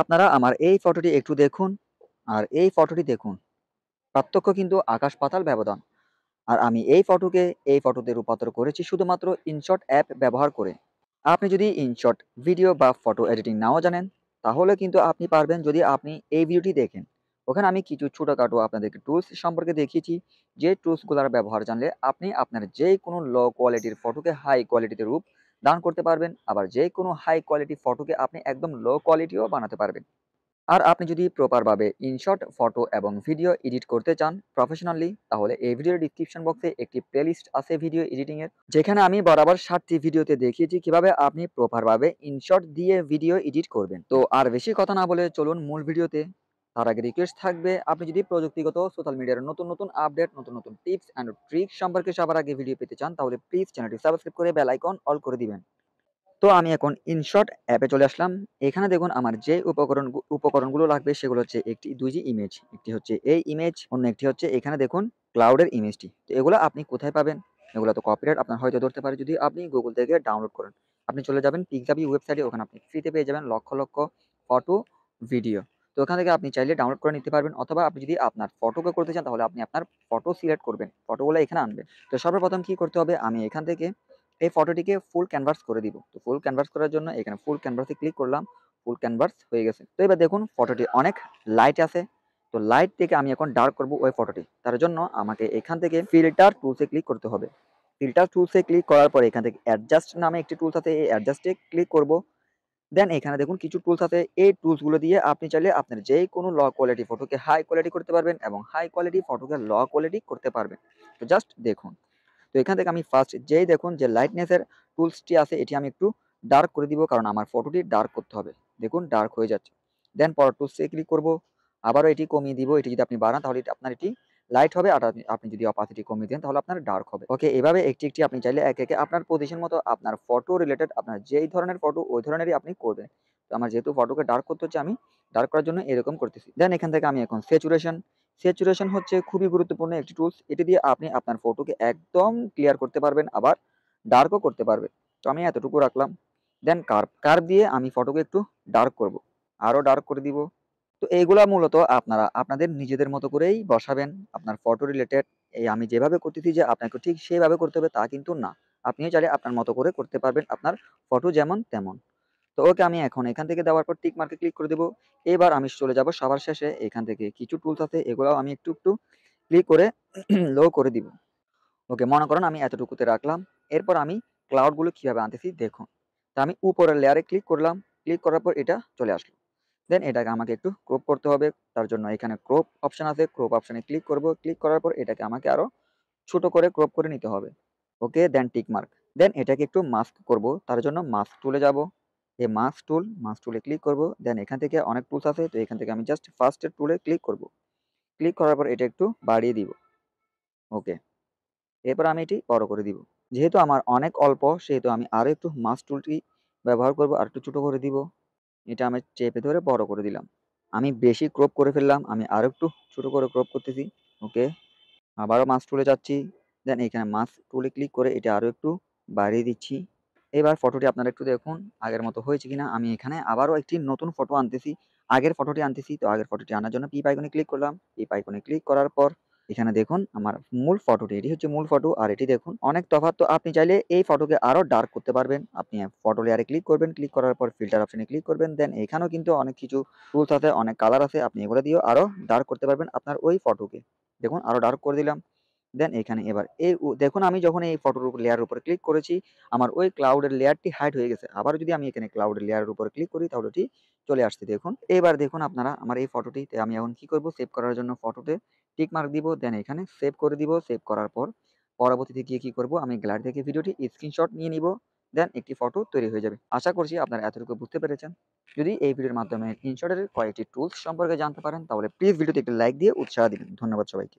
আপনারা আমার এই ফটোটি একটু দেখুন আর এই ফটোটি দেখুন পার্থক্য কিন্তু আকাশ পাতাল ব্যবধান আর আমি এই ফটোকে এই ফটোতে রূপান্তর করেছি শুধুমাত্র ইনশট অ্যাপ ব্যবহার করে আপনি যদি ইনশট ভিডিও বা ফটো এডিটিং নাও জানেন তাহলে কিন্তু আপনি পারবেন যদি আপনি এই ভিডিওটি দেখেন ওখানে আমি কিছু ছোটোখাটো আপনাদেরকে টুলস সম্পর্কে দেখিয়েছি যে টুলসগুলোর ব্যবহার জানলে আপনি আপনার যে কোনো লো কোয়ালিটির ফটোকে হাই কোয়ালিটিতে রূপ দান করতে পারবেন আবার যে কোনো হাই কোয়ালিটি ফটোকে আপনি একদম লো কোয়ালিটিও বানাতে পারবেন আর আপনি যদি প্রপারভাবে ইনশর্ট ফটো এবং ভিডিও এডিট করতে চান প্রফেশনালি তাহলে এই ভিডিওর ডিসক্রিপশন বক্সে একটি প্লেলিস্ট আছে ভিডিও এডিটিংয়ের যেখানে আমি বরাবর সাতটি ভিডিওতে দেখিয়েছি কিভাবে আপনি প্রপারভাবে ইনশর্ট দিয়ে ভিডিও এডিট করবেন তো আর বেশি কথা না বলে চলুন মূল ভিডিওতে তার আগে রিকোয়েস্ট থাকবে আপনি যদি প্রযুক্তিগত সোশ্যাল মিডিয়ার নতুন নতুন আপডেট নতুন নতুন টিপস অ্যান্ড ট্রিক্স সম্পর্কে সবার আগে ভিডিও পেতে চান তাহলে প্লিজ চ্যানেলটি সাবস্ক্রাইব করে বেল আইকন অল করে দিবেন তো আমি এখন ইনশর্ট অ্যাপে চলে আসলাম এখানে দেখুন আমার যে উপকরণ উপকরণগুলো লাগবে সেগুলো হচ্ছে একটি দুই ইমেজ একটি হচ্ছে এই ইমেজ অন্য একটি হচ্ছে এখানে দেখুন ক্লাউডের ইমেজটি তো এগুলো আপনি কোথায় পাবেন এগুলো তো কপিরাইট আপনার হয়তো ধরতে পারে যদি আপনি গুগল থেকে ডাউনলোড করেন আপনি চলে যাবেন পিকজাবি ওয়েবসাইটে ওখানে আপনি ফ্রিতে পেয়ে যাবেন লক্ষ লক্ষ ফটো ভিডিও তো ওখান থেকে আপনি চাইলে ডাউনলোড করে নিতে পারবেন অথবা আপনি যদি আপনার ফটোকে করতে চান তাহলে আপনি আপনার ফটো সিলেক্ট করবেন ফটোগুলো এখানে আনবেন তো সর্বপ্রথম কি করতে হবে আমি এখান থেকে এই ফটোটিকে ফুল ক্যানভাস করে দিব তো ফুল ক্যানভাস করার জন্য এখানে ফুল ক্যানভাসে ক্লিক করলাম ফুল ক্যানভাস হয়ে গেছে তো এবার দেখুন ফটোটি অনেক লাইট আছে তো লাইট থেকে আমি এখন ডার্ক করব ওই ফটোটি তার জন্য আমাকে এখান থেকে ফিল্টার টুলসে ক্লিক করতে হবে ফিল্টার টুলসে ক্লিক করার পরে এখান থেকে অ্যাডজাস্ট নামে একটি টুলস আছে এই অ্যাডজাস্টে ক্লিক করব দেন এখানে দেখুন কিছু টুলস আছে এই টুলসগুলো দিয়ে আপনি চাইলে আপনার যে কোনো ল কোয়ালিটি ফটোকে হাই কোয়ালিটি করতে পারবেন এবং হাই কোয়ালিটি ফটোকে ল কোয়ালিটি করতে পারবেন তো জাস্ট দেখুন তো এখান থেকে আমি ফার্স্ট যেই দেখুন যে লাইটনেসের টুলসটি আছে এটি আমি একটু ডার্ক করে দিব কারণ আমার ফটোটি ডার্ক করতে হবে দেখুন ডার্ক হয়ে যাচ্ছে দেন পর টুলসে ক্লিক করব আবারও এটি কমিয়ে দিব এটি যদি আপনি বাড়ান তাহলে আপনার এটি লাইট হবে আর আপনি যদি অপাসিটি কমিয়ে দেন তাহলে আপনার ডার্ক হবে ওকে এভাবে একটি একটি আপনি চাইলে এক একে আপনার পজিশন মতো আপনার ফটো রিলেটেড আপনার যেই ধরনের ফটো ওই ধরনেরই আপনি করবেন তো আমার যেহেতু ফটোকে ডার্ক করতে হচ্ছে আমি ডার্ক করার জন্য এরকম করতেছি দেন এখান থেকে আমি এখন স্যাচুরেশন স্যাচুরেশন হচ্ছে খুবই গুরুত্বপূর্ণ একটি টুলস এটি দিয়ে আপনি আপনার ফটোকে একদম ক্লিয়ার করতে পারবেন আবার ডার্কও করতে পারবেন তো আমি এতটুকু রাখলাম দেন কার্ভ কার্ভ দিয়ে আমি ফটোকে একটু ডার্ক করব আরও ডার্ক করে দিব তো এইগুলা মূলত আপনারা আপনাদের নিজেদের মতো করেই বসাবেন আপনার ফটো রিলেটেড এই আমি যেভাবে করতেছি যে আপনাকে ঠিক সেইভাবে করতে হবে তা কিন্তু না আপনিও চাইলে আপনার মতো করে করতে পারবেন আপনার ফটো যেমন তেমন তো ওকে আমি এখন এখান থেকে দেওয়ার পর টিক মার্কে ক্লিক করে দেবো এবার আমি চলে যাব সবার শেষে এখান থেকে কিছু টুলস আছে এগুলাও আমি একটু একটু ক্লিক করে লো করে দিব ওকে মনে করেন আমি এতটুকুতে রাখলাম এরপর আমি ক্লাউডগুলো কীভাবে আনতেছি দেখুন তা আমি উপরের লেয়ারে ক্লিক করলাম ক্লিক করার পর এটা চলে আসলো দেন এটাকে আমাকে একটু ক্রোপ করতে হবে তার জন্য এখানে ক্রোপ অপশান আছে ক্রোপ অপশানে ক্লিক করব ক্লিক করার পর এটাকে আমাকে আরও ছোট করে ক্রোপ করে নিতে হবে ওকে দেন টিক মার্ক দেন এটাকে একটু মাস্ক করব তার জন্য মাস্ক টুলে যাব এই মাস্ক টুল মাস্ক টুলে ক্লিক করব দেন এখান থেকে অনেক টুলস আছে তো এখান থেকে আমি জাস্ট ফার্স্টের টুলে ক্লিক করব ক্লিক করার পর এটা একটু বাড়িয়ে দিব ওকে এরপর আমি এটি বড় করে দিব যেহেতু আমার অনেক অল্প সেহেতু আমি আরও একটু মাস্ক টুলটি ব্যবহার করব আর একটু ছোটো করে দিব এটা আমি চেপে ধরে বড় করে দিলাম আমি বেশি ক্রপ করে ফেললাম আমি আরও একটু ছোটো করে ক্রপ করতেছি ওকে আবারও মাছ টুলে যাচ্ছি দেন এখানে মাছ টুলে ক্লিক করে এটা আরও একটু বাড়িয়ে দিচ্ছি এবার ফটোটি আপনারা একটু দেখুন আগের মতো হয়েছে কিনা আমি এখানে আবারও একটি নতুন ফটো আনতেছি আগের ফটোটি আনতেছি তো আগের ফটোটি আনার জন্য পি পাইকনে ক্লিক করলাম পি পাইকনে ক্লিক করার পর এখানে দেখুন আমার মূল ফটোটি এটি হচ্ছে মূল ফটো আর এটি দেখুন অনেক তফাত তো আপনি চাইলে এই ফটোকে আরও ডার্ক করতে পারবেন আপনি ফটো লেয়ারে ক্লিক করবেন ক্লিক করার পর ফিল্টার অপশানে ক্লিক করবেন দেন এখানেও কিন্তু অনেক কিছু টুলস আছে অনেক কালার আছে আপনি এগুলো দিয়েও আরও ডার্ক করতে পারবেন আপনার ওই ফটোকে দেখুন আরও ডার্ক করে দিলাম দেন এখানে এবার এই দেখুন আমি যখন এই ফটোর উপর লেয়ারের উপর ক্লিক করেছি আমার ওই ক্লাউডের লেয়ারটি হাইড হয়ে গেছে আবার যদি আমি এখানে ক্লাউডের লেয়ারের উপর ক্লিক করি তাহলে এটি চলে আসছে দেখুন এবার দেখুন আপনারা আমার এই ফটোটিতে আমি এখন কি করব সেভ করার জন্য ফটোতে টিক মার্ক দিব দেন এখানে সেভ করে দিব সেভ করার পর পরবর্তীতে গিয়ে কি করব আমি গ্যালারি থেকে ভিডিওটি স্ক্রিনশট নিয়ে নিব দেন একটি ফটো তৈরি হয়ে যাবে আশা করছি আপনারা এতটুকু বুঝতে পেরেছেন যদি এই ভিডিওর মাধ্যমে স্ক্রিনশটের কয়েকটি টুলস সম্পর্কে জানতে পারেন তাহলে প্লিজ ভিডিওতে একটি লাইক দিয়ে উৎসাহ দিবেন ধন্যবাদ সবাইকে